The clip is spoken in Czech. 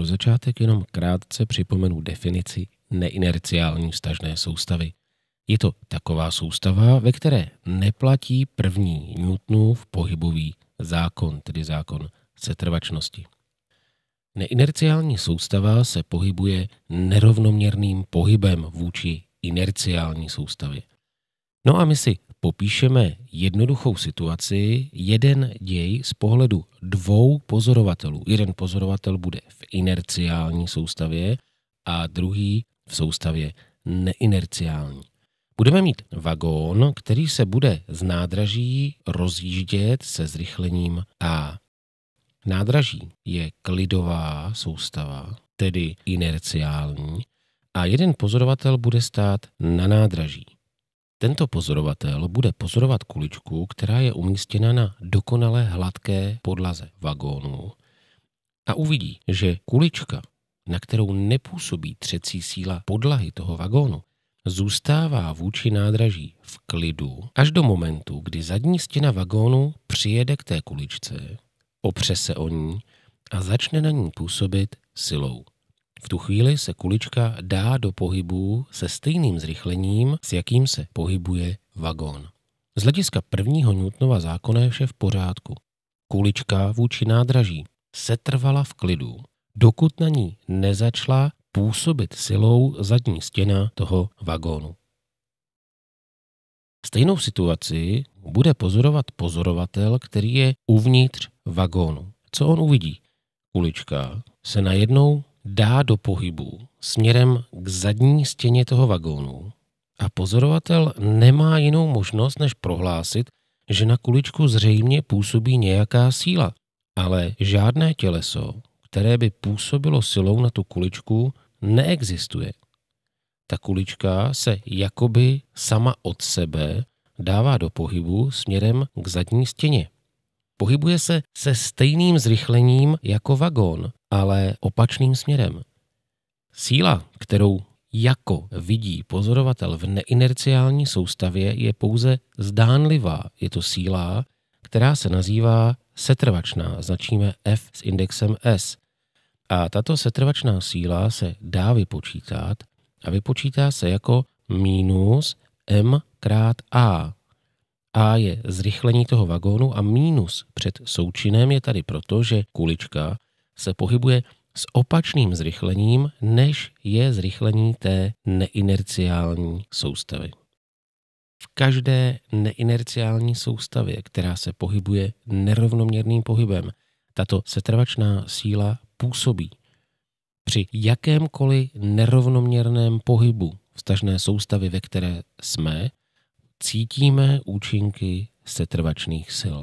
Pro začátek jenom krátce připomenu definici neinerciální vztažné soustavy. Je to taková soustava, ve které neplatí první Newtonův pohybový zákon, tedy zákon setrvačnosti. Neinerciální soustava se pohybuje nerovnoměrným pohybem vůči inerciální soustavě. No a my si popíšeme jednoduchou situaci, jeden děj z pohledu dvou pozorovatelů. Jeden pozorovatel bude v inerciální soustavě a druhý v soustavě neinerciální. Budeme mít vagón, který se bude z nádraží rozjíždět se zrychlením A. Nádraží je klidová soustava, tedy inerciální, a jeden pozorovatel bude stát na nádraží. Tento pozorovatel bude pozorovat kuličku, která je umístěna na dokonale hladké podlaze vagónu a uvidí, že kulička, na kterou nepůsobí třecí síla podlahy toho vagónu, zůstává vůči nádraží v klidu až do momentu, kdy zadní stěna vagónu přijede k té kuličce, opře se o ní a začne na ní působit silou. V tu chvíli se kulička dá do pohybu se stejným zrychlením, s jakým se pohybuje vagón. Z hlediska prvního Newtonova zákona je vše v pořádku. Kulička vůči nádraží trvala v klidu, dokud na ní nezačala působit silou zadní stěna toho vagónu. Stejnou situaci bude pozorovat pozorovatel, který je uvnitř vagónu. Co on uvidí? Kulička se najednou dá do pohybu směrem k zadní stěně toho vagónu a pozorovatel nemá jinou možnost, než prohlásit, že na kuličku zřejmě působí nějaká síla, ale žádné těleso, které by působilo silou na tu kuličku, neexistuje. Ta kulička se jakoby sama od sebe dává do pohybu směrem k zadní stěně. Pohybuje se se stejným zrychlením jako vagón, ale opačným směrem. Síla, kterou jako vidí pozorovatel v neinerciální soustavě, je pouze zdánlivá. Je to síla, která se nazývá setrvačná, značíme F s indexem S. A tato setrvačná síla se dá vypočítat a vypočítá se jako minus m krát a, a je zrychlení toho vagónu a mínus před součinem je tady proto, že kulička se pohybuje s opačným zrychlením, než je zrychlení té neinerciální soustavy. V každé neinerciální soustavě, která se pohybuje nerovnoměrným pohybem, tato setrvačná síla působí. Při jakémkoliv nerovnoměrném pohybu vztažné soustavy, ve které jsme, cítíme účinky setrvačných sil.